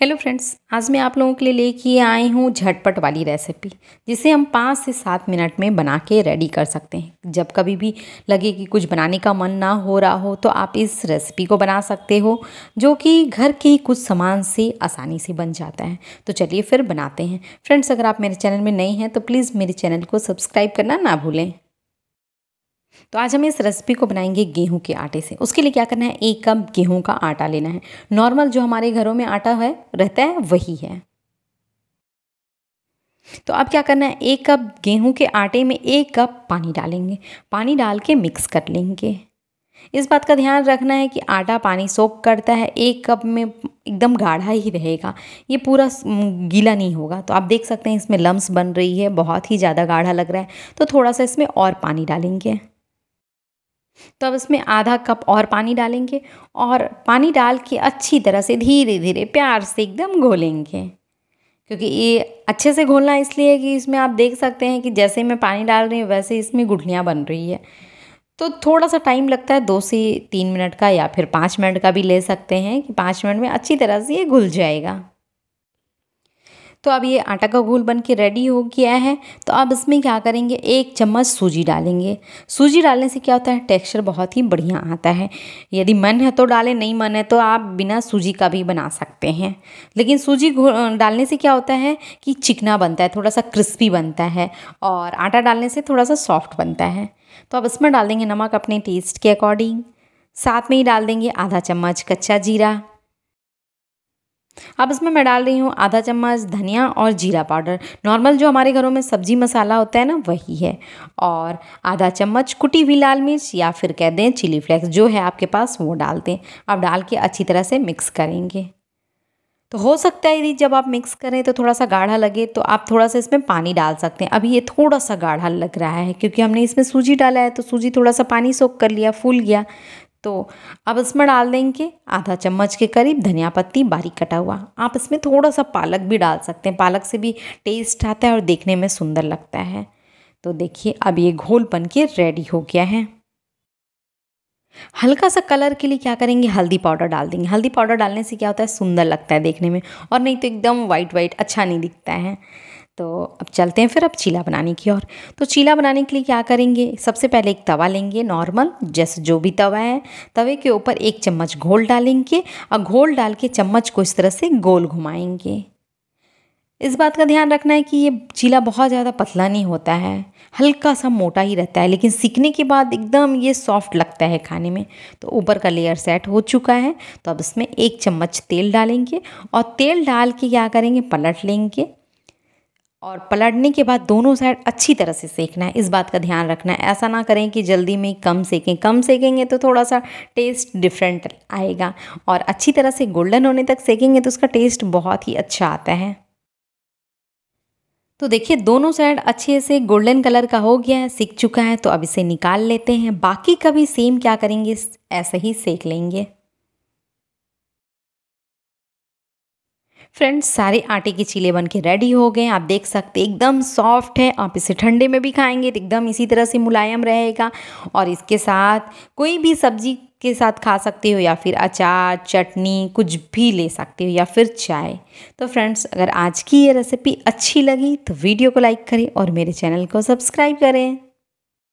hello friends आज मैं आप लोगों के लिए लेके आई हूँ झटपट वाली रेसिपी जिसे हम पाँच से सात मिनट में बना के रेडी कर सकते हैं जब कभी भी लगे कि कुछ बनाने का मन ना हो रहा हो तो आप इस रेसिपी को बना सकते हो जो कि घर के कुछ सामान से आसानी से बन जाता है तो चलिए फिर बनाते हैं फ्रेंड्स अगर आप मेरे चैनल में नए हैं तो प्लीज़ मेरे चैनल को सब्सक्राइब करना ना भूलें तो आज हम इस रेसिपी को बनाएंगे गेहूं के आटे से उसके लिए क्या करना है एक कप गेहूं का आटा लेना है नॉर्मल जो हमारे घरों में आटा है रहता है वही है तो अब क्या करना है एक कप गेहूं के आटे में एक कप पानी डालेंगे पानी डाल के मिक्स कर लेंगे इस बात का ध्यान रखना है कि आटा पानी सोख करता है एक कप में एकदम गाढ़ा ही रहेगा ये पूरा गीला नहीं होगा तो आप देख सकते हैं इसमें लम्स बन रही है बहुत ही ज़्यादा गाढ़ा लग रहा है तो थोड़ा सा इसमें और पानी डालेंगे तो अब इसमें आधा कप और पानी डालेंगे और पानी डाल के अच्छी तरह से धीरे धीरे प्यार से एकदम घोलेंगे क्योंकि ये अच्छे से घोलना इसलिए कि इसमें आप देख सकते हैं कि जैसे मैं पानी डाल रही हूँ वैसे इसमें गुठलियाँ बन रही है तो थोड़ा सा टाइम लगता है दो से तीन मिनट का या फिर पाँच मिनट का भी ले सकते हैं कि पाँच मिनट में अच्छी तरह से ये घुल जाएगा तो अब ये आटा का घोल बन के रेडी हो गया है तो अब इसमें क्या करेंगे एक चम्मच सूजी डालेंगे सूजी डालने से क्या होता है टेक्सचर बहुत ही बढ़िया आता है यदि मन है तो डालें नहीं मन है तो आप बिना सूजी का भी बना सकते हैं लेकिन सूजी डालने से क्या होता है कि चिकना बनता है थोड़ा सा क्रिस्पी बनता है और आटा डालने से थोड़ा सा सॉफ्ट बनता है तो अब इसमें डाल देंगे नमक अपने टेस्ट के अकॉर्डिंग साथ में ही डाल देंगे आधा चम्मच कच्चा जीरा अब इसमें मैं डाल रही हूँ आधा चम्मच धनिया और जीरा पाउडर नॉर्मल जो हमारे घरों में सब्जी मसाला होता है ना वही है और आधा चम्मच कुटी हुई लाल मिर्च या फिर कह दें चिली फ्लेक्स जो है आपके पास वो डाल दें अब डाल के अच्छी तरह से मिक्स करेंगे तो हो सकता है यदि जब आप मिक्स करें तो थोड़ा सा गाढ़ा लगे तो आप थोड़ा सा इसमें पानी डाल सकते हैं अभी ये थोड़ा सा गाढ़ा लग रहा है क्योंकि हमने इसमें सूजी डाला है तो सूजी थोड़ा सा पानी सोख कर लिया फूल गया तो अब इसमें डाल देंगे आधा चम्मच के करीब धनिया पत्ती बारीक कटा हुआ आप इसमें थोड़ा सा पालक भी डाल सकते हैं पालक से भी टेस्ट आता है और देखने में सुंदर लगता है तो देखिए अब ये घोल बन के रेडी हो गया है हल्का सा कलर के लिए क्या करेंगे हल्दी पाउडर डाल देंगे हल्दी पाउडर डालने से क्या होता है सुंदर लगता है देखने में और नहीं तो एकदम वाइट वाइट अच्छा नहीं दिखता है तो अब चलते हैं फिर अब चीला बनाने की ओर तो चीला बनाने के लिए क्या करेंगे सबसे पहले एक तवा लेंगे नॉर्मल जैसे जो भी तवा है तवे के ऊपर एक चम्मच घोल डालेंगे और घोल डाल के चम्मच को इस तरह से गोल घुमाएंगे इस बात का ध्यान रखना है कि ये चीला बहुत ज़्यादा पतला नहीं होता है हल्का सा मोटा ही रहता है लेकिन सीखने के बाद एकदम ये सॉफ्ट लगता है खाने में तो ऊपर का लेयर सेट हो चुका है तो अब इसमें एक चम्मच तेल डालेंगे और तेल डाल के क्या करेंगे पलट लेंगे और पलटने के बाद दोनों साइड अच्छी तरह से सेकना है इस बात का ध्यान रखना है ऐसा ना करें कि जल्दी में कम सेकें कम सेकेंगे तो थोड़ा सा टेस्ट डिफरेंट आएगा और अच्छी तरह से गोल्डन होने तक सेकेंगे तो उसका टेस्ट बहुत ही अच्छा आता है तो देखिए दोनों साइड अच्छे से गोल्डन कलर का हो गया है सीख चुका है तो अब इसे निकाल लेते हैं बाकी का भी सेम क्या करेंगे ऐसे ही सेक लेंगे फ्रेंड्स सारे आटे के चीले बन के रेडी हो गए आप देख सकते एकदम सॉफ्ट है आप इसे ठंडे में भी खाएंगे तो एकदम इसी तरह से मुलायम रहेगा और इसके साथ कोई भी सब्जी के साथ खा सकते हो या फिर अचार चटनी कुछ भी ले सकते हो या फिर चाय तो फ्रेंड्स अगर आज की ये रेसिपी अच्छी लगी तो वीडियो को लाइक करें और मेरे चैनल को सब्सक्राइब करें